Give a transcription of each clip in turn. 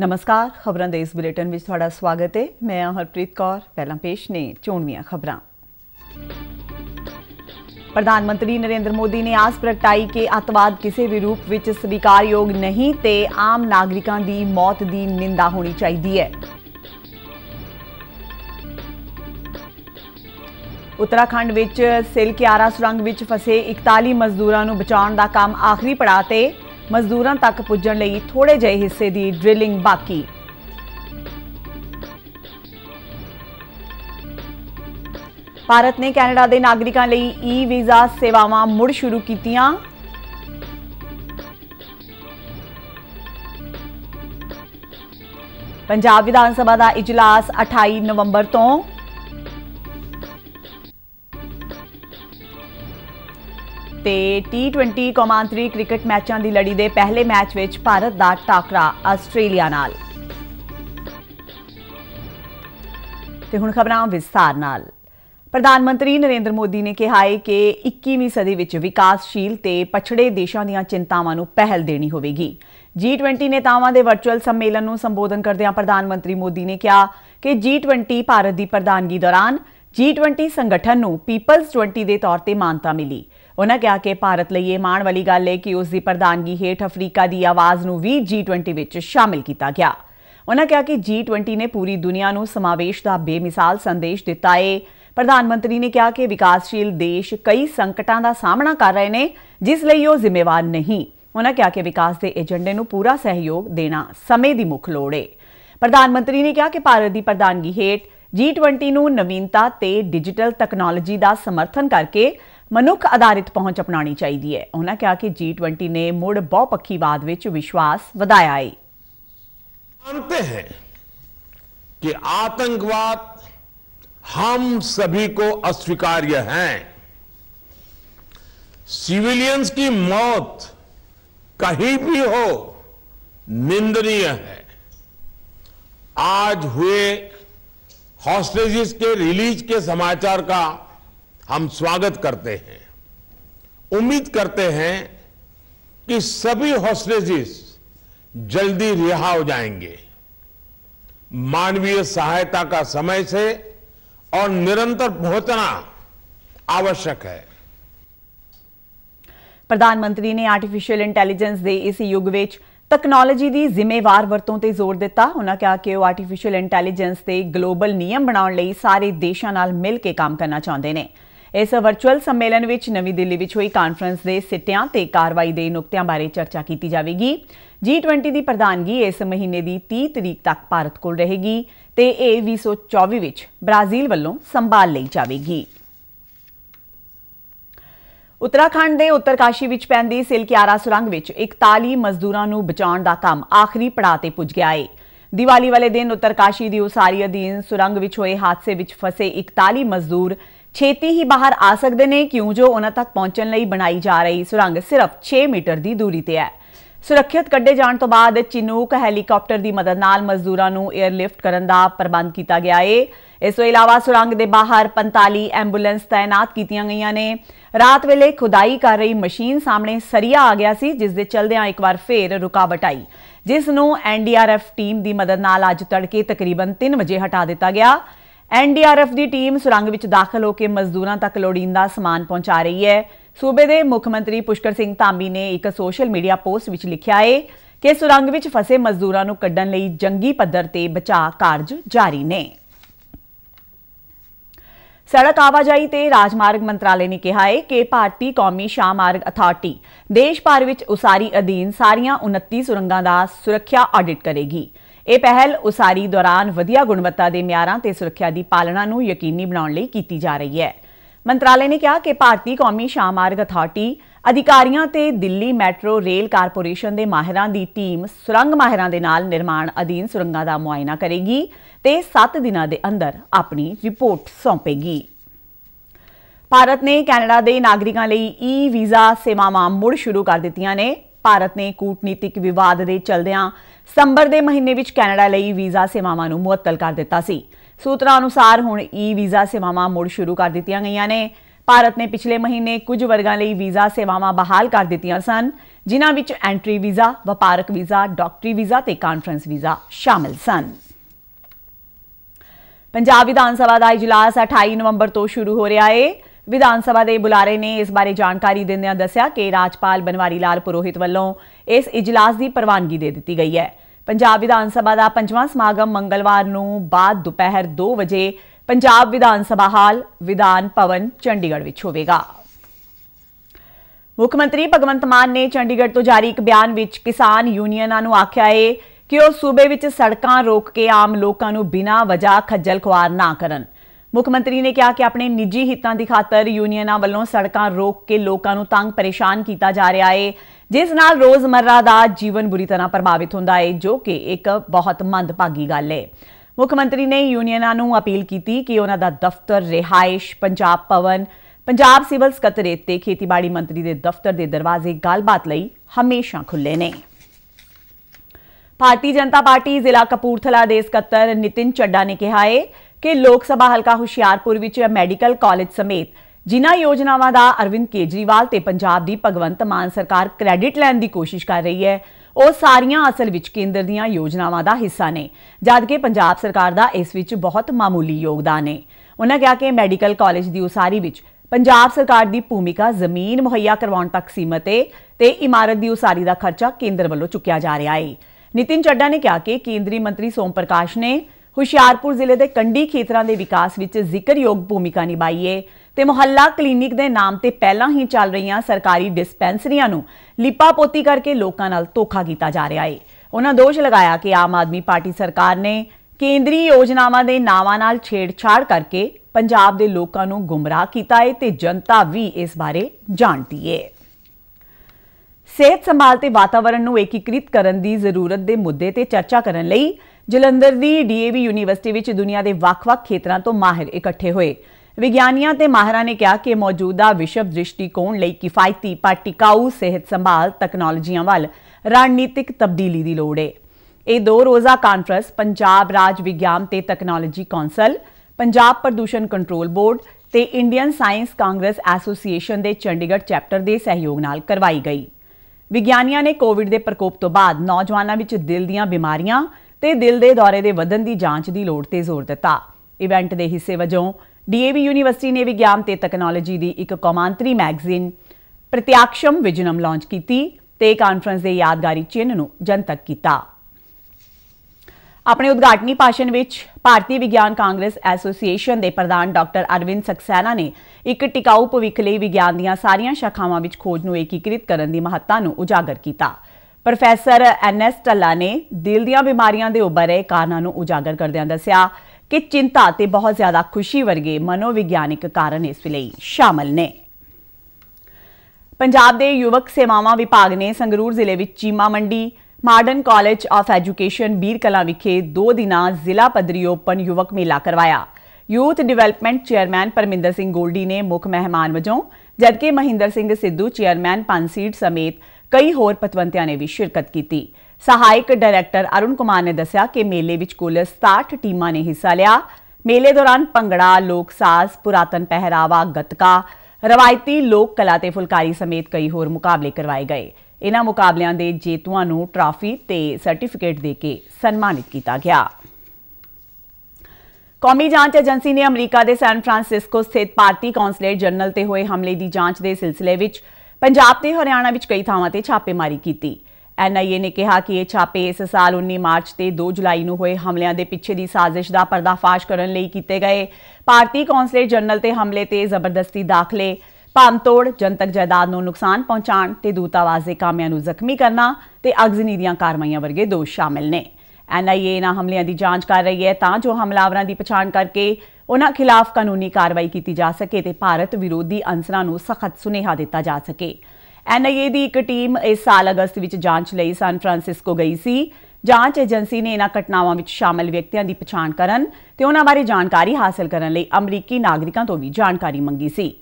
ਨਮਸਕਾਰ ਖਬਰਾਂ ਦੇ ਇਸ ਬੁਲੇਟਿਨ ਵਿੱਚ ਤੁਹਾਡਾ ਸਵਾਗਤ ਹੈ ਮੈਂ ਹਾਂ ਹਰਪ੍ਰੀਤ ਕੌਰ ਪਹਿਲਾਂ ਪੇਸ਼ ਨੇ ਚੋਣਵੀਆਂ ਖਬਰਾਂ ਪ੍ਰਧਾਨ ਮੰਤਰੀ ਨਰਿੰਦਰ ਮੋਦੀ ਨੇ ਆਸ ਪ੍ਰਗਟਾਈ ਕਿ ਅਤਵਾਦ ਕਿਸੇ ਵੀ ਰੂਪ ਵਿੱਚ ਸਵੀਕਾਰਯੋਗ ਨਹੀਂ ਤੇ ਆਮ ਨਾਗਰਿਕਾਂ ਦੀ ਮੌਤ ਦੀ ਨਿੰਦਾ ਹੋਣੀ ਚਾਹੀਦੀ ਹੈ ਉੱਤਰਾਖੰਡ ਵਿੱਚ ਸਿਲਕਿਆਰਾ ਸੁਰੰਗ ਵਿੱਚ ਫਸੇ 41 ਮਜ਼ਦੂਰਾਂ ਨੂੰ ਬਚਾਉਣ ਦਾ ਕੰਮ ਆਖਰੀ ਪੜਾਅ ਤੇ ਮਜ਼ਦੂਰਾਂ ਤੱਕ ਪੁੱਜਣ ਲਈ ਥੋੜੇ ਜਿਹੇ ਹਿੱਸੇ ਦੀ ਡ੍ਰਿਲਿੰਗ ਬਾਕੀ ਭਾਰਤ ਨੇ ਕੈਨੇਡਾ ਦੇ ਨਾਗਰਿਕਾਂ ਲਈ ਈ ਵੀਜ਼ਾ ਸੇਵਾਵਾਂ ਮੁੜ ਸ਼ੁਰੂ ਕੀਤੀਆਂ ਪੰਜਾਬ ਵਿਧਾਨ ਸਭਾ ਦਾ ਇਜਲਾਸ 28 ਨਵੰਬਰ ਤੋਂ ਤੇ T20 ਕੌਮਾਂਤਰੀ ਕ੍ਰਿਕਟ ਮੈਚਾਂ ਦੀ ਲੜੀ ਦੇ ਪਹਿਲੇ ਮੈਚ ਵਿੱਚ ਭਾਰਤ ਦਾ ਟਾਕਰਾ ਆਸਟ੍ਰੇਲੀਆ ਨਾਲ ਤੇ ਹੁਣ ਖਬਰਾਂ ਵਿਸਥਾਰ ਨਾਲ ਪ੍ਰਧਾਨ ਮੰਤਰੀ ਨਰਿੰਦਰ ਮੋਦੀ ਨੇ ਕਿਹਾ ਹੈ ਕਿ 21ਵੀਂ ਸਦੀ ਵਿੱਚ ਵਿਕਾਸਸ਼ੀਲ ਤੇ ਪਛੜੇ ਦੇਸ਼ਾਂ ਦੀਆਂ ਚਿੰਤਾਵਾਂ ਨੂੰ ਪਹਿਲ ਦੇਣੀ ਹੋਵੇਗੀ G20 ਨੇਤਾਵਾਂ ਦੇ ਵਰਚੁਅਲ ਸੰਮੇਲਨ ਨੂੰ ਸੰਬੋਧਨ ਕਰਦਿਆਂ ਪ੍ਰਧਾਨ ਮੰਤਰੀ ਮੋਦੀ ਨੇ ਕਿਹਾ ਕਿ G20 ਭਾਰਤ ਦੀ ਪ੍ਰਧਾਨਗੀ ਦੌਰਾਨ G20 ਸੰਗਠਨ ਨੂੰ ਪੀਪਲਸ 20 ਦੇ ਤੌਰ ਤੇ ਮਾਨਤਾ ਮਿਲੀ ਉਹਨਾਂ ਕਿਹਾ ਕਿ ਭਾਰਤ ਲਈ ਇਹ ਮਾਣ ਵਾਲੀ ਗੱਲ ਹੈ ਕਿ ਉਸ ਦੀ ਪ੍ਰਧਾਨਗੀ ਹੇਠ ਅਫਰੀਕਾ ਦੀ ਆਵਾਜ਼ ਨੂੰ ਵੀ G20 ਵਿੱਚ ਸ਼ਾਮਿਲ ਕੀਤਾ ਗਿਆ ਉਹਨਾਂ ਕਿਹਾ ਕਿ G20 ਨੇ ਪੂਰੀ ਦੁਨੀਆ ਨੂੰ ਸਮਾਵੇਸ਼ ਦਾ ਬੇਮਿਸਾਲ ਸੰਦੇਸ਼ ਦਿੱਤਾ ਹੈ ਪ੍ਰਧਾਨ ਮੰਤਰੀ ਨੇ ਕਿਹਾ ਕਿ ਵਿਕਾਸਸ਼ੀਲ ਦੇਸ਼ ਕਈ ਸੰਕਟਾਂ ਦਾ ਸਾਹਮਣਾ ਕਰ ਰਹੇ ਨੇ ਜਿਸ ਲਈ ਉਹ ਜ਼ਿੰਮੇਵਾਰ ਨਹੀਂ ਉਹਨਾਂ ਕਿਹਾ ਕਿ ਵਿਕਾਸ ਦੇ ਏਜੰਡੇ ਨੂੰ ਪੂਰਾ ਸਹਿਯੋਗ ਦੇਣਾ ਸਮੇਂ ਦੀ ਮੁੱਖ ਲੋੜ ਹੈ ਪ੍ਰਧਾਨ ਮੰਤਰੀ ਨੇ ਕਿਹਾ ਕਿ ਭਾਰਤ ਦੀ ਪ੍ਰਧਾਨਗੀ ਹੇਠ G20 ਨੂੰ ਨਵੀਨਤਾ ਤੇ ਡਿਜੀਟਲ ਟੈਕਨੋਲੋਜੀ ਦਾ ਸਮਰਥਨ ਕਰਕੇ मनुख आधारित पहुंच ਅਪਣਾਣੀ चाहिए ਹੈ ਉਹਨਾਂ ਕਿਹਾ ਕਿ G20 ਨੇ ਮੁੜ ਬਹੁਪੱਖੀਵਾਦ ਵਿੱਚ विश्वास ਵਧਾਇਆ है मानते हैं कि आतंकवाद हम सभी को अस्वीकार्य है सिविलियंस की मौत कहीं भी हो निंदनीय है आज हुए हॉस्टेजिस के रिलीज के समाचार का हम स्वागत करते हैं उम्मीद करते हैं कि सभी हॉस्टेजिस जल्दी रिहा हो जाएंगे मानवीय सहायता का समय से और निरंतर पहुंचना आवश्यक है प्रधानमंत्री ने आर्टिफिशियल इंटेलिजेंस दे इस युग में तकनोलॉजी की जिम्मेवार वरतों से जोर दिता उन्होंने कहा कि वह आर्टिफिशियल इंटेलीजेंस के ग्लोबल नियम बनाने सारे देशों मिल के काम करना चाहते हैं ਇਸ ਵਰਚੁਅਲ ਸੰਮੇਲਨ ਵਿੱਚ ਨਵੀਂ ਦਿੱਲੀ ਵਿੱਚ ਹੋਈ ਕਾਨਫਰੰਸ ਦੇ ਸਿੱਟਿਆਂ ਤੇ ਕਾਰਵਾਈ ਦੇ ਨੁਕਤਿਆਂ ਬਾਰੇ ਚਰਚਾ ਕੀਤੀ ਜਾਵੇਗੀ G20 ਦੀ ਪ੍ਰਧਾਨਗੀ ਇਸ ਮਹੀਨੇ ਦੀ 30 ਤਰੀਕ ਤੱਕ ਭਾਰਤ ਕੋਲ ਰਹੇਗੀ ਤੇ ਇਹ 2024 ਵਿੱਚ ਬ੍ਰਾਜ਼ੀਲ ਵੱਲੋਂ ਸੰਭਾਲ ਲਈ ਜਾਵੇਗੀ ਉੱਤਰਾਖੰਡ ਦੇ ਉੱਤਰਕਾਸ਼ੀ ਵਿੱਚ ਪੈਂਦੀ ਸਿਲਕਿਆਰਾ ਸੁਰੰਗ ਵਿੱਚ 41 ਮਜ਼ਦੂਰਾਂ ਨੂੰ ਬਚਾਉਣ ਦਾ ਕੰਮ ਆਖਰੀ ਪੜਾਅ ਤੇ ਪੁੱਜ ਗਿਆ ਹੈ। ਦੀਵਾਲੀ ਵਾਲੇ ਦਿਨ ਉੱਤਰਕਾਸ਼ੀ ਦੀ ਉਸਾਰੀ ਅਧੀਨ ਸੁਰੰਗ ਵਿੱਚ ਹੋਏ ਹਾਦਸੇ ਵਿੱਚ ਫਸੇ 41 ਮਜ਼ਦੂਰ ਛੇਤੀ ਹੀ ਬਾਹਰ ਆ ਸਕਦੇ ਨੇ ਕਿਉਂ ਜੋ ਉਹਨਾਂ ਤੱਕ ਪਹੁੰਚਣ ਲਈ ਬਣਾਈ ਜਾ ਰਹੀ ਸੁਰੰਗ ਸਿਰਫ 6 ਮੀਟਰ ਦੀ ਦੂਰੀ ਤੇ ਹੈ ਸੁਰੱਖਿਅਤ ਕੱਢੇ ਜਾਣ ਤੋਂ ਬਾਅਦ ਚਿਨੂਕ ਹੈਲੀਕਾਪਟਰ ਦੀ ਮਦਦ ਨਾਲ ਮਜ਼ਦੂਰਾਂ ਨੂੰ 에ਅਰਲਿਫਟ ਕਰਨ ਦਾ ਪ੍ਰਬੰਧ ਕੀਤਾ ਗਿਆ ਹੈ ਇਸ ਤੋਂ ਇਲਾਵਾ ਸੁਰੰਗ ਦੇ ਬਾਹਰ 45 ਐਂਬੂਲੈਂਸ ਤਾਇਨਾਤ ਕੀਤੀਆਂ ਗਈਆਂ ਨੇ ਰਾਤ ਵੇਲੇ ਖੁਦਾਈ ਕਰ ਰਹੀ ਮਸ਼ੀਨ ਸਾਹਮਣੇ ਸਰੀਆ ਆ ਗਿਆ ਸੀ ਜਿਸ ਦੇ ਚਲਦਿਆਂ ਇੱਕ ਵਾਰ ਫੇਰ ਰੁਕਾਵਟ ਆਈ ਜਿਸ ਨੂੰ ਐਨਡੀਆਰਐਫ ਟੀਮ ਦੀ ਮਦਦ ਨਾਲ ਅੱਜ ਤੜਕੇ ਤਕਰੀਬਨ 3 ਵਜੇ ਹਟਾ ਦਿੱਤਾ ਗਿਆ ਐਨਡੀਆਰਐਫ ਦੀ ਟੀਮ ਸੁਰੰਗ ਵਿੱਚ ਦਾਖਲ ਹੋ ਕੇ ਮਜ਼ਦੂਰਾਂ ਤੱਕ ਲੋੜੀਂਦਾ ਸਮਾਨ ਪਹੁੰਚਾ ਰਹੀ ਹੈ ਸੂਬੇ ਦੇ ਮੁੱਖ ਮੰਤਰੀ ਪੁਸ਼ਕਰ ਸਿੰਘ ਧਾਮੀ ਨੇ ਇੱਕ ਸੋਸ਼ਲ ਮੀਡੀਆ ਪੋਸਟ ਵਿੱਚ ਲਿਖਿਆ ਹੈ ਕਿ ਸੁਰੰਗ ਵਿੱਚ ਫਸੇ ਮਜ਼ਦੂਰਾਂ ਨੂੰ ਕੱਢਣ ਲਈ ਜੰਗੀ ਪੱਧਰ ਤੇ ਬਚਾਅ ਕਾਰਜ ਜਾਰੀ ਨੇ ਸੜਕ ਆਵਾਜਾਈ ਤੇ ਰਾਜਮਾਰਗ ਮੰਤਰਾਲੇ ਨੇ ਕਿਹਾ ਹੈ ਕਿ ਭਾਰਤੀ ਕੌਮੀ ਸ਼ਾਹਮਾਰਗ ਅਥਾਰਟੀ ਦੇਸ਼ ਭਰ ਵਿੱਚ ਉਸਾਰੀ ਅਧੀਨ ਸਾਰੀਆਂ 29 ਸੁਰੰਗਾਂ ਦਾ ਸੁਰੱਖਿਆ ਆਡਿਟ ਕਰੇਗੀ ਇਹ ਪਹਿਲ ਉਸਾਰੀ ਦੌਰਾਨ ਵਧੀਆ ਗੁਣਵੱਤਾ ਦੇ ਮਿਆਰਾਂ ਤੇ ਸੁਰੱਖਿਆ ਦੀ ਪਾਲਣਾ ਨੂੰ ਯਕੀਨੀ ਬਣਾਉਣ ਲਈ ਕੀਤੀ ਜਾ ਰਹੀ ਹੈ ਮੰਤਰਾਲੇ ਨੇ ਕਿਹਾ ਕਿ ਭਾਰਤੀ ਕੌਮੀ ਸ਼ਾਹਮਾਰਗ ਅਥਾਰਟੀ ਅਧਿਕਾਰੀਆਂ ਤੇ ਦਿੱਲੀ ਮੈਟਰੋ ਰੇਲ ਕਾਰਪੋਰੇਸ਼ਨ ਦੇ ਮਾਹਿਰਾਂ ਦੀ ਟੀਮ ਸੁਰੰਗ ਮਾਹਿਰਾਂ ਦੇ ਨਾਲ ਨਿਰਮਾਣ ਅਧੀਨ ਸੁਰੰਗਾਂ ਦਾ ਮੁਆਇਨਾ ਕਰੇਗੀ ਤੇ 7 ਦਿਨਾਂ ਦੇ ਅੰਦਰ ਆਪਣੀ ਰਿਪੋਰਟ ਸੌਂਪੇਗੀ ਭਾਰਤ ਨੇ ਕੈਨੇਡਾ ਦੇ ਨਾਗਰਿਕਾਂ ਲਈ ਈ ਵੀਜ਼ਾ ਸੇਵਾਵਾਂ ਮੁੜ ਸ਼ੁਰੂ ਕਰ ਦਿੱਤੀਆਂ ਨੇ ਭਾਰਤ ਨੇ ਕੂਟਨੀਤਿਕ ਵਿਵਾਦ ਦੇ ਚਲਦਿਆਂ ਸਤੰਬਰ ਦੇ ਮਹੀਨੇ ਵਿੱਚ ਕੈਨੇਡਾ ਲਈ ਵੀਜ਼ਾ ਸੇਵਾਵਾਂ ਨੂੰ ਮੁਅੱਤਲ ਕਰ ਦਿੱਤਾ ਸੀ ਸੂਤਰਾਂ ਅਨੁਸਾਰ ਹੁਣ ਈ ਵੀਜ਼ਾ ਸੇਵਾਵਾਂ ਮੁੜ ਸ਼ੁਰੂ ਕਰ ਦਿੱਤੀਆਂ ਗਈਆਂ ਨੇ ਭਾਰਤ ਨੇ ਪਿਛਲੇ ਮਹੀਨੇ ਕੁਝ ਵਰਗਾਂ ਲਈ ਵੀਜ਼ਾ ਸੇਵਾਵਾਂ ਬਹਾਲ ਕਰ ਦਿੱਤੀਆਂ ਸਨ ਜਿਨ੍ਹਾਂ ਵਿੱਚ ਐਂਟਰੀ ਵੀਜ਼ਾ, ਵਪਾਰਕ ਵੀਜ਼ਾ, ਡਾਕਟਰੀ ਵੀਜ਼ਾ ਤੇ ਕਾਨਫਰੰਸ ਵੀਜ਼ਾ ਸ਼ਾਮਲ ਸਨ। ਪੰਜਾਬ ਵਿਧਾਨ ਸਭਾ ਦਾ ਇਜਲਾਸ 28 ਨਵੰਬਰ ਤੋਂ ਸ਼ੁਰੂ ਹੋ ਰਿਹਾ ਹੈ। ਵਿਧਾਨ ਸਭਾ ਦੇ ਬੁਲਾਰੇ ਨੇ ਇਸ ਬਾਰੇ ਜਾਣਕਾਰੀ ਦਿੰਦਿਆਂ ਦੱਸਿਆ ਕਿ ਰਾਜਪਾਲ ਬਨਵਾਰੀ ਲਾਲ ਪੁਰੋਹਿਤ ਵੱਲੋਂ ਇਸ ਇਜਲਾਸ ਦੀ ਪ੍ਰਵਾਨਗੀ ਦੇ ਦਿੱਤੀ ਗਈ ਹੈ ਪੰਜਾਬ ਵਿਧਾਨ ਸਭਾ ਦਾ ਪੰਜਵਾਂ ਸਮਾਗਮ ਮੰਗਲਵਾਰ ਨੂੰ ਬਾਅਦ ਦੁਪਹਿਰ 2 ਵਜੇ ਪੰਜਾਬ ਵਿਧਾਨ ਸਭਾ ਹਾਲ ਵਿਧਾਨ ਭਵਨ ਚੰਡੀਗੜ੍ਹ ਵਿੱਚ ਹੋਵੇਗਾ ਮੁੱਖ ਮੰਤਰੀ ਭਗਵੰਤ ਮਾਨ ਨੇ ਚੰਡੀਗੜ੍ਹ ਤੋਂ ਜਾਰੀ ਇੱਕ ਬਿਆਨ ਵਿੱਚ ਕਿਸਾਨ ਯੂਨੀਅਨਾਂ ਨੂੰ ਆਖਿਆ ਹੈ ਕਿ ਉਹ ਸੂਬੇ ਵਿੱਚ ਸੜਕਾਂ ਰੋਕ ਕੇ ਆਮ ਲੋਕਾਂ ਨੂੰ ਬਿਨਾਂ ਵਜ੍ਹਾ ਖੱਜਲ ਖੁਆਰ ਨਾ ਕਰਨ ਮੁੱਖ ਮੰਤਰੀ ਨੇ ਕਿਹਾ ਕਿ ਆਪਣੇ ਨਿੱਜੀ ਹਿੱਤਾਂ ਦੀ ਖਾਤਰ ਯੂਨੀਅਨਾਂ ਵੱਲੋਂ ਸੜਕਾਂ ਰੋਕ ਕੇ ਲੋਕਾਂ ਨੂੰ ਤੰਗ ਪਰੇਸ਼ਾਨ ਕੀਤਾ ਜਾ ਰਿਹਾ ਹੈ ਜਿਸ ਨਾਲ ਰੋਜ਼ਮਰਰਾ ਦਾ ਜੀਵਨ ਬੁਰੀ ਤਰ੍ਹਾਂ ਪ੍ਰਭਾਵਿਤ ਹੁੰਦਾ ਹੈ ਜੋ ਕਿ ਇੱਕ ਬਹੁਤ ਮੰਦਭਾਗੀ ਗੱਲ ਹੈ ਮੁੱਖ ਮੰਤਰੀ ਨੇ ਯੂਨੀਅਨਾਂ ਨੂੰ ਅਪੀਲ ਕੀਤੀ ਕਿ ਉਹਨਾਂ ਦਾ ਦਫ਼ਤਰ ਰਿਹਾਇਸ਼ ਪੰਜਾਬ ਭਵਨ ਪੰਜਾਬ ਸਿਵਲ ਸਕੱਤਰੇਤ ਤੇ ਖੇਤੀਬਾੜੀ ਮੰਤਰੀ ਦੇ ਦਫ਼ਤਰ ਦੇ ਦਰਵਾਜ਼ੇ ਗੱਲਬਾਤ ਲਈ ਹਮੇਸ਼ਾ ਖੁੱਲੇ ਨੇ ਭਾਰਤੀ ਜਨਤਾ ਪਾਰਟੀ ਜ਼ਿਲ੍ਹਾ ਕਪੂਰਥਲਾ ਦੇ ਸਕੱਤਰ ਨਿਤਿਨ ਚੱਡਾ ਨੇ ਕਿਹਾ ਹੈ ਕਿ ਲੋਕ ਸਭਾ ਹਲਕਾ ਹੁਸ਼ਿਆਰਪੁਰ ਵਿੱਚ ਮੈਡੀਕਲ ਕਾਲਜ ਸਮੇਤ ਜਿਨ੍ਹਾਂ ਯੋਜਨਾਵਾਂ ਦਾ ਅਰਵਿੰਦ ਕੇਜਰੀਵਾਲ ਤੇ ਪੰਜਾਬ ਦੀ ਭਗਵੰਤ ਮਾਨ ਸਰਕਾਰ ਕ੍ਰੈਡਿਟ ਲੈਣ ਦੀ ਕੋਸ਼ਿਸ਼ ਕਰ ਰਹੀ ਹੈ ਉਹ ਸਾਰੀਆਂ ਅਸਲ ਵਿੱਚ ਕੇਂਦਰ ਦੀਆਂ ਯੋਜਨਾਵਾਂ ਦਾ ਹਿੱਸਾ ਨੇ ਜਦਕਿ ਪੰਜਾਬ ਸਰਕਾਰ ਦਾ ਇਸ ਵਿੱਚ ਬਹੁਤ ਮਾਮੂਲੀ ਯੋਗਦਾਨ ਹੈ ਉਹਨਾਂ ਕਿਹਾ ਕਿ ਮੈਡੀਕਲ ਕਾਲਜ ਦੀ ਉਸਾਰੀ ਵਿੱਚ ਪੰਜਾਬ ਸਰਕਾਰ ਦੀ ਭੂਮਿਕਾ ਜ਼ਮੀਨ ਮੁਹੱਈਆ ਕਰਵਾਉਣ ਤੱਕ ਸੀਮਤ ਹੈ ਤੇ ਇਮਾਰਤ ਦੀ ਉਸਾਰੀ ਦਾ ਖਰਚਾ ਕੇਂਦਰ ਵੱਲੋਂ ਚੁੱਕਿਆ ਜਾ ਰਿਹਾ ਹੈ ਨਿਤਿਨ ਚੱਡਾ ਨੇ ਕਿਹਾ ਕਿ ਕੇਂਦਰੀ ਮੰਤਰੀ ਸੋਮ ਪ੍ਰਕਾਸ਼ ਨੇ ਹੁਸ਼ਿਆਰਪੁਰ ਜ਼ਿਲ੍ਹੇ ਦੇ ਕੰਡੀ ਖੇਤਰਾਂ ਦੇ ਵਿਕਾਸ ਵਿੱਚ ਜ਼ਿਕਰਯੋਗ ਭੂਮਿਕਾ ਨਿਭਾਈ ਹੈ ਤੇ ਮੁਹੱਲਾ ਕਲੀਨਿਕ ਦੇ ਨਾਮ ਤੇ ਪਹਿਲਾਂ ਹੀ ਚੱਲ ਰਹੀਆਂ ਸਰਕਾਰੀ ਡਿਸਪੈਂਸਰੀਆਂ ਨੂੰ ਲਿਪਾਪੋਤੀ ਕਰਕੇ ਲੋਕਾਂ ਨਾਲ ਧੋਖਾ ਕੀਤਾ ਜਾ ਰਿਹਾ ਹੈ ਉਹਨਾਂ ਦੋਸ਼ ਲਗਾਇਆ ਕਿ ਆਮ ਆਦਮੀ ਪਾਰਟੀ ਸਰਕਾਰ ਨੇ ਕੇਂਦਰੀ ਯੋਜਨਾਵਾਂ ਦੇ ਨਾਵਾਂ ਨਾਲ ਛੇੜਛਾੜ ਕਰਕੇ ਪੰਜਾਬ ਦੇ ਲੋਕਾਂ ਨੂੰ ਗੁੰਮਰਾਹ ਕੀਤਾ ਹੈ ਤੇ ਜਨਤਾ ਵੀ ਇਸ ਬਾਰੇ ਜਾਣਦੀ ਹੈ ਸਿਹਤ ਸੰਭਾਲ ਤੇ ਵਾਤਾਵਰਣ ਨੂੰ ਏਕੀਕ੍ਰਿਤ ਕਰਨ ਦੀ ਜ਼ਰੂਰਤ ਦੇ ਮੁੱਦੇ ਤੇ ਚਰਚਾ ਕਰਨ ਲਈ ਜਲੰਧਰ ਦੀ ਡੀਏਵੀ ਯੂਨੀਵਰਸਿਟੀ ਵਿੱਚ ਦੁਨੀਆ ਦੇ ਵੱਖ-ਵੱਖ ਖੇਤਰਾਂ ਤੋਂ ਮਾਹਿਰ ਇਕੱਠੇ ਹੋਏ ਵਿਗਿਆਨੀਆਂ ਤੇ ਮਾਹਰਾਂ ਨੇ ਕਿਹਾ ਕਿ ਮੌਜੂਦਾ ਵਿਸ਼ਵ ਦ੍ਰਿਸ਼ਟੀਕੋਣ ਲਈ ਕਿਫਾਇਤੀ ਪਰ ਟਿਕਾਊ ਸਿਹਤ ਸੰਭਾਲ ਟੈਕਨੋਲੋਜੀਆਂ ਵੱਲ ਰਣਨੀਤਿਕ ਤਬਦੀਲੀ ਦੀ ਲੋੜ ਹੈ ਇਹ ਦੋ ਰੋਜ਼ਾ ਕਾਨਫਰੰਸ ਪੰਜਾਬ ਰਾਜ ਵਿਗਿਆਨ ਤੇ ਟੈਕਨੋਲੋਜੀ ਕੌਂਸਲ ਪੰਜਾਬ ਪ੍ਰਦੂਸ਼ਣ ਕੰਟਰੋਲ ਬੋਰਡ ਤੇ ਇੰਡੀਅਨ ਸਾਇੰਸ ਕਾਂਗਰਸ ਐਸੋਸੀਏਸ਼ਨ ਦੇ ਚੰਡੀਗੜ੍ਹ ਚੈਪਟਰ ਦੇ ਸਹਿਯੋਗ ਨਾਲ ਕਰਵਾਈ ਗਈ ਵਿਗਿਆਨੀਆਂ ਨੇ ਕੋਵਿਡ ਦੇ ਪ੍ਰਕੋਪ ਤੋਂ ਬਾਅਦ ਨੌਜਵਾਨਾਂ ਵਿੱਚ ਦਿਲ ਦੀਆਂ ਬਿਮਾਰੀਆਂ ਤੇ ਦਿਲ ਦੇ ਦੌਰੇ ਦੇ ਵਧਣ ਦੀ ਜਾਂਚ ਦੀ ਲੋੜ ਤੇ ਜ਼ੋਰ ਦਿੱਤਾ ਇਵੈਂਟ ਦੇ ਹਿੱਸੇ ਵਜੋਂ ਡੀਏਵੀ ਯੂਨੀਵਰਸਿਟੀ ਨੇ ਵਿਗਿਆਨ ਤੇ ਟੈਕਨੋਲੋਜੀ ਦੀ ਇੱਕ ਕੌਮਾਂਤਰੀ ਮੈਗਜ਼ੀਨ ਪ੍ਰਤਿਆਕਸ਼ਮ ਵਿਜਨਮ ਲਾਂਚ ਕੀਤੀ ਤੇ ਕਾਨਫਰੰਸ ਦੇ ਯਾਦਗਾਰੀ ਚਿੰਨ੍ਹ ਨੂੰ ਜਨਤਕ ਕੀਤਾ ਆਪਣੇ ਉਦਘਾਟਨੀ ਭਾਸ਼ਣ ਵਿੱਚ ਭਾਰਤੀ ਵਿਗਿਆਨ ਕਾਂਗਰਸ ਐਸੋਸੀਏਸ਼ਨ ਦੇ ਪ੍ਰਧਾਨ ਡਾਕਟਰ ਅਰਵਿੰਦ ਸਖਸੈਨਾ ਨੇ ਇੱਕ ਟਿਕਾਊ ਭਵਿੱਖ ਲਈ ਵਿਗਿਆਨ ਦੀਆਂ ਸਾਰੀਆਂ ਸ਼ਾਖਾਵਾਂ ਵਿੱਚ ਖੋਜ ਨੂੰ ਏਕੀਕ੍ਰਿਤ ਕਰਨ ਦੀ ਮਹੱਤਤਾ ਨੂੰ ਉਜਾਗਰ ਕੀਤਾ ਪ੍ਰੋਫੈਸਰ ਐਨ ਐਸ ਟੱਲਾ ਨੇ ਦਿਲ ਦੀਆਂ ਬਿਮਾਰੀਆਂ ਦੇ ਉੱਭਰ ਕਾਰਨਾਂ ਨੂੰ ਉਜਾਗਰ ਕਰਦਿਆਂ ਦੱਸਿਆ ਕਿ ਚਿੰਤਾ ਤੇ ਬਹੁਤ ਜ਼ਿਆਦਾ ਖੁਸ਼ੀ ਵਰਗੇ ਮਨੋਵਿਗਿਆਨਿਕ ਕਾਰਨ ਇਸ ਲਈ ਸ਼ਾਮਲ ਨੇ ਪੰਜਾਬ ਦੇ ਯੁਵਕ ਸੇਵਾਵਾਂ ਵਿਭਾਗ ਨੇ ਸੰਗਰੂਰ ਜ਼ਿਲ੍ਹੇ ਵਿੱਚ Cheema Mandi modern college of education Bir Kala ਵਿਖੇ 2 ਦਿਨਾਂ ਜ਼ਿਲ੍ਹਾ ਪੱਧਰੀ ਓਪਨ ਯੁਵਕ ਮੇਲਾ ਕਰਵਾਇਆ youth development chairman Parminder Singh Goldy ਨੇ ਮੁੱਖ ਮਹਿਮਾਨ ਵਜੋਂ ਜਦਕਿ ਮਹਿੰਦਰ ਸਿੰਘ ਸਿੱਧੂ ਚੇਅਰਮੈਨ ਪੰਜ ਸੀਟ ਸਮੇਤ ਕਈ ਹੋਰ ਪਤਵੰਤਿਆਂ ਨੇ ਵੀ ਸ਼ਿਰਕਤ ਕੀਤੀ ਸਹਾਇਕ ਡਾਇਰੈਕਟਰ ਅਰੁਣ ਕੁਮਾਰ ਨੇ ਦੱਸਿਆ ਕਿ ਮੇਲੇ ਵਿੱਚ ਕੁੱਲ 60 ਟੀਮਾਂ ਨੇ ਹਿੱਸਾ ਲਿਆ ਮੇਲੇ ਦੌਰਾਨ ਪੰਗੜਾ ਲੋਕ ਸਾਜ਼ ਪੁਰਾਤਨ ਪਹਿਰਾਵਾ ਗੱਤਕਾ ਰਵਾਇਤੀ ਲੋਕ ਕਲਾ ਤੇ ਫੁਲਕਾਰੀ ਸਮੇਤ ਕਈ ਹੋਰ ਮੁਕਾਬਲੇ ਕਰਵਾਏ ਗਏ ਇਹਨਾਂ ਮੁਕਾਬਲਿਆਂ ਦੇ ਜੇਤੂਆਂ ਨੂੰ ਟਰਾਫੀ ਤੇ ਸਰਟੀਫਿਕੇਟ ਦੇ ਕੇ ਸਨਮਾਨਿਤ ਕੀਤਾ ਗਿਆ ਕੌਮੀ ਜਾਂਚ ਏਜੰਸੀ ਨੇ ਅਮਰੀਕਾ ਦੇ ਸੈਨ ਫਰਾਂਸਿਸਕੋ ਸਥਿਤ ਭਾਰਤੀ ਕੌਂਸਲੇਟ ਜਨਰਲ ਤੇ ਹੋਏ ਹਮਲੇ ਦੀ ਜਾਂਚ ਦੇ ਸਿਲਸਿਲੇ ਵਿੱਚ ਪੰਜਾਬ ਤੇ ਹਰਿਆਣਾ ਵਿੱਚ ਕਈ ਥਾਵਾਂ ਤੇ ਛਾਪੇਮਾਰੀ ਕੀਤੀ ਐਨਆਈਏ ਨੇ ਕਿਹਾ ਕਿ ਇਹ ਛਾਪੇ ਇਸ ਸਾਲ 19 ਮਾਰਚ ਤੇ 2 ਜੁਲਾਈ ਨੂੰ ਹੋਏ ਹਮਲਿਆਂ ਦੇ ਪਿੱਛੇ ਦੀ ਸਾਜ਼ਿਸ਼ ਦਾ ਪਰਦਾਫਾਸ਼ ਕਰਨ ਲਈ ਕੀਤੇ ਗਏ ਭਾਰਤੀ ਕੌਂਸਲੇਟ ਜਨਰਲ ਤੇ ਹਮਲੇ ਤੇ ਜ਼ਬਰਦਸਤੀ ਦਾਖਲੇ ਪੰਤੋੜ ਜਨਤਕ ਜਾਇਦਾਦ ਨੂੰ ਨੁਕਸਾਨ ਪਹੁੰਚਾਉਣ ਤੇ ਦੂਤਾਵਾਜ਼ ਦੇ ਕਾਮਿਆਂ ਨੂੰ ਜ਼ਖਮੀ ਕਰਨਾ ਤੇ ਅਗਜ਼ਨੀ ਦੀਆਂ ਕਾਰਵਾਈਆਂ ਵਰਗੇ ਦੋਸ਼ ਸ਼ਾਮਿਲ ਨੇ ਐਨਆਈਏ ਇਹਨਾਂ ਹਮਲਿਆਂ ਦੀ ਜਾਂਚ ਕਰ ਰਹੀ ਹੈ ਤਾਂ ਜੋ ਹਮਲਾਵਰਾਂ ਦੀ ਪਛਾਣ ਕਰਕੇ ਉਹਨਾਂ ਖਿਲਾਫ ਕਾਨੂੰਨੀ ਕਾਰਵਾਈ ਕੀਤੀ ਜਾ ਸਕੇ ਤੇ ਭਾਰਤ ਵਿਰੋਧੀ ਅੰਸਰਾਂ ਨੂੰ ਸਖਤ ਸੁਨੇਹਾ ਦਿੱਤਾ ਜਾ ਸਕੇ ਐਨਆਈਏ ਦੀ ਇੱਕ ਟੀਮ ਇਸ ਸਾਲ ਅਗਸਤ ਵਿੱਚ ਜਾਂਚ ਲਈ ਸਨ ਫਰਾਂਸਿਸਕੋ ਗਈ ਸੀ ਜਾਂਚ ਏਜੰਸੀ ਨੇ ਇਹਨਾਂ ਘਟਨਾਵਾਂ ਵਿੱਚ ਸ਼ਾਮਲ ਵਿਅਕਤੀਆਂ ਦੀ ਪਛਾਣ ਕਰਨ ਤੇ ਉਹਨਾਂ ਬਾਰੇ ਜਾਣਕਾਰੀ ਹਾਸਲ ਕਰਨ ਲਈ ਅਮਰੀਕੀ ਨਾਗਰਿਕਾਂ ਤੋਂ ਵੀ ਜਾਣਕਾਰੀ ਮੰਗੀ ਸੀ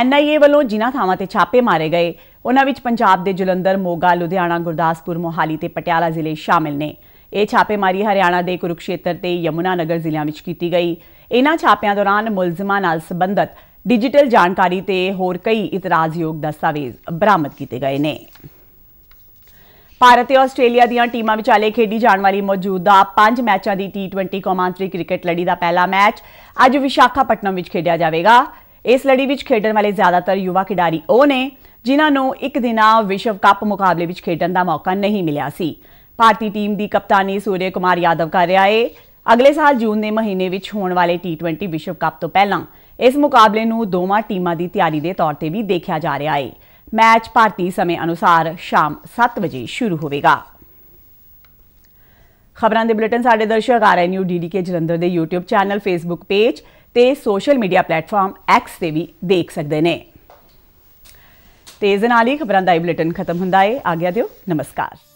ਐਨਆਈਏ ਵੱਲੋਂ ਜਿਨ੍ਹਾਂ ਥਾਵਾਂ ਤੇ ਛਾਪੇ ਮਾਰੇ ਗਏ ਉਹਨਾਂ ਵਿੱਚ ਪੰਜਾਬ ਦੇ ਜਲੰਧਰ, ਮੋਗਾ, ਲੁਧਿਆਣਾ, ਗੁਰਦਾਸਪੁਰ, ਮੋਹਾਲੀ ਤੇ ਪਟਿਆਲਾ ਜ਼ਿਲ੍ਹੇ ਸ਼ਾਮਿਲ ਨੇ ਇਹ ਛਾਪੇਮਾਰੀ ਹਰਿਆਣਾ ਦੇ ਕੁਰੂਕਸ਼ੇਤਰ ਤੇ ਯਮੁਨਾ ਨਗਰ ਜ਼ਿਲ੍ਹਿਆਂ ਵਿੱਚ ਕੀਤੀ ਗਈ ਇਹਨਾਂ ਛਾਪਿਆਂ ਦੌਰਾਨ ਮੁਲਜ਼ਮਾਂ ਨਾਲ ਸੰਬੰਧਤ ਡਿਜੀਟਲ ਜਾਣਕਾਰੀ ਤੇ ਹੋਰ ਕਈ ਇਤਰਾਜ਼ਯੋਗ ਦਸਤਾਵੇਜ਼ ਬਰਾਮਦ ਕੀਤੇ ਗਏ ਨੇ ਭਾਰਤ ਤੇ ਆਸਟ੍ਰੇਲੀਆ ਦੀਆਂ ਟੀਮਾਂ ਵਿਚਾਲੇ ਖੇਡੀ ਜਾਣ ਵਾਲੀ ਮੌਜੂਦਾ 5 ਮੈਚਾਂ ਦੀ ਟੀ20 ਕੌਮਾਂਤਰੀ ਕ੍ਰਿਕਟ ਲੜੀ ਦਾ ਪਹਿਲਾ ਮੈਚ ਅੱਜ ਵਿਸ਼ਾਖਾਪਟਨਮ ਵਿੱਚ ਖੇਡਿਆ ਜਾਵੇਗਾ ਇਸ ਲੜੀ ਵਿੱਚ ਖੇਡਣ ਵਾਲੇ ਜ਼ਿਆਦਾਤਰ ਯੁਵਾ ਖਿਡਾਰੀ ਉਹ ਨੇ ਜਿਨ੍ਹਾਂ ਨੂੰ ਇੱਕ ਦਿਨਾ ਵਿਸ਼ਵ ਕੱਪ ਮੁਕਾਬਲੇ ਵਿੱਚ ਖੇਡਣ ਦਾ ਮੌਕਾ ਨਹੀਂ ਮਿਲਿਆ ਸੀ ਭਾਰਤੀ ਟੀਮ ਦੀ ਕਪਤਾਨੀ ਸੂਰਯ ਕੁਮਾਰ ਯਾਦਵ ਕਰ ਰਿਹਾ ਹੈ ਅਗਲੇ ਸਾਲ ਜੂਨ ਦੇ ਮਹੀਨੇ ਵਿੱਚ ਹੋਣ ਵਾਲੇ T20 ਵਿਸ਼ਵ ਕੱਪ ਤੋਂ ਪਹਿਲਾਂ ਇਸ ਮੁਕਾਬਲੇ ਨੂੰ ਦੋਵਾਂ ਟੀਮਾਂ ਦੀ ਤਿਆਰੀ ਦੇ ਤੌਰ ਤੇ ਵੀ ਦੇਖਿਆ ਜਾ ਰਿਹਾ ਹੈ ਮੈਚ ਭਾਰਤੀ ਸਮੇਂ ਅਨੁਸਾਰ ਸ਼ਾਮ 7 ਵਜੇ ਸ਼ੁਰੂ ਹੋਵੇਗਾ ਖਬਰਾਂ ਦੇ ਬੁਲੇਟਿਨ ਸਾਡੇ ਦਰਸ਼ਕ ਡੀਡੀ ਡੀਡੀਕੇ ਜਲੰਧਰ ਦੇ YouTube ਚੈਨਲ Facebook ਪੇਜ ਤੇ ਸੋਸ਼ਲ ਮੀਡੀਆ ਪਲੇਟਫਾਰਮ X ਤੇ ਵੀ ਦੇਖ ਸਕਦੇ ਨੇ ਤੇਜ਼ ਨਾਲ ਹੀ ਖਬਰਾਂ ਦਾ ਬੁਲੇਟਿਨ ਖਤਮ ਹੁੰਦਾ ਹੈ ਆਗਿਆ ਦਿਓ ਨਮਸਕਾਰ